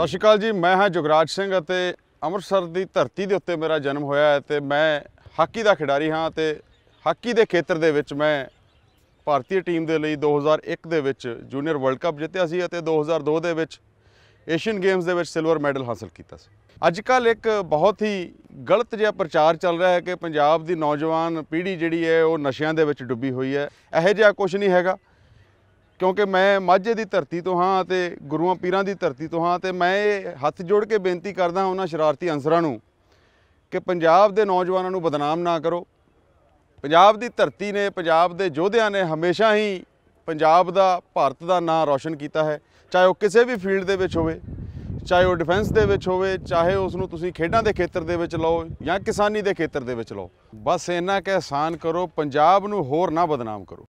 ਸਤਿ ਸ਼੍ਰੀ ਅਕਾਲ ਜੀ ਮੈਂ ਹਾਂ ਜੁਗਰਾਜ ਸਿੰਘ ਅਤੇ ਅੰਮ੍ਰਿਤਸਰ ਦੀ ਧਰਤੀ ਦੇ ਉੱਤੇ ਮੇਰਾ ਜਨਮ ਹੋਇਆ ਹੈ ਤੇ ਮੈਂ ਹਾਕੀ ਦਾ ਖਿਡਾਰੀ ਹਾਂ ਤੇ ਹਾਕੀ ਦੇ ਖੇਤਰ ਦੇ ਵਿੱਚ ਮੈਂ ਭਾਰਤੀ ਟੀਮ ਦੇ ਲਈ 2001 ਦੇ ਵਿੱਚ ਜੂਨੀਅਰ ਵਰਲਡ ਕੱਪ ਜਿੱਤਿਆ ਸੀ ਅਤੇ 2002 ਦੇ ਵਿੱਚ ਏਸ਼ੀਅਨ ਗੇਮਸ ਦੇ ਵਿੱਚ ਸਿਲਵਰ ਮੈਡਲ ਹਾਸਲ ਕੀਤਾ ਸੀ ਅੱਜ ਕੱਲ ਇੱਕ ਬਹੁਤ ਹੀ ਗਲਤ ਜਿਹਾ ਪ੍ਰਚਾਰ ਚੱਲ ਰਿਹਾ ਹੈ ਕਿ ਪੰਜਾਬ ਦੀ ਨੌਜਵਾਨ ਪੀੜ੍ਹੀ ਜਿਹੜੀ ਹੈ ਉਹ ਨਸ਼ਿਆਂ ਦੇ ਵਿੱਚ ਡੁੱਬੀ ਹੋਈ ਹੈ ਇਹੋ ਜਿਹਾ ਕੁਝ ਨਹੀਂ ਹੈਗਾ ਕਿਉਂਕਿ ਮੈਂ ਮਾਝੇ ਦੀ ਧਰਤੀ ਤੋਂ ਹਾਂ ਤੇ ਗੁਰੂਆਂ ਪੀਰਾਂ ਦੀ ਧਰਤੀ ਤੋਂ ਹਾਂ ਤੇ ਮੈਂ ਇਹ ਹੱਥ ਜੋੜ ਕੇ ਬੇਨਤੀ ਕਰਦਾ ਹਾਂ ਉਹਨਾਂ ਸ਼ਰਾਰਤੀ ਅੰਸਰਾਂ ਨੂੰ ਕਿ ਪੰਜਾਬ ਦੇ ਨੌਜਵਾਨਾਂ ਨੂੰ ਬਦਨਾਮ ਨਾ ਕਰੋ ਪੰਜਾਬ ਦੀ ਧਰਤੀ ਨੇ ਪੰਜਾਬ ਦੇ ਯੋਧਿਆਂ ਨੇ ਹਮੇਸ਼ਾ ਹੀ ਪੰਜਾਬ ਦਾ ਭਾਰਤ ਦਾ ਨਾਂ ਰੌਸ਼ਨ ਕੀਤਾ ਹੈ ਚਾਹੇ ਉਹ ਕਿਸੇ ਵੀ ਫੀਲਡ ਦੇ ਵਿੱਚ ਹੋਵੇ ਚਾਹੇ ਉਹ ਡਿਫੈਂਸ ਦੇ ਵਿੱਚ ਹੋਵੇ ਚਾਹੇ ਉਸ ਨੂੰ ਤੁਸੀਂ ਖੇਡਾਂ ਦੇ ਖੇਤਰ ਦੇ ਵਿੱਚ ਲਓ ਜਾਂ ਕਿਸਾਨੀ ਦੇ ਖੇਤਰ ਦੇ ਵਿੱਚ ਲਓ ਬਸ ਇੰਨਾ ਕਹਿ ਆਸਾਨ ਕਰੋ ਪੰਜਾਬ ਨੂੰ ਹੋਰ ਨਾ ਬਦਨਾਮ ਕਰੋ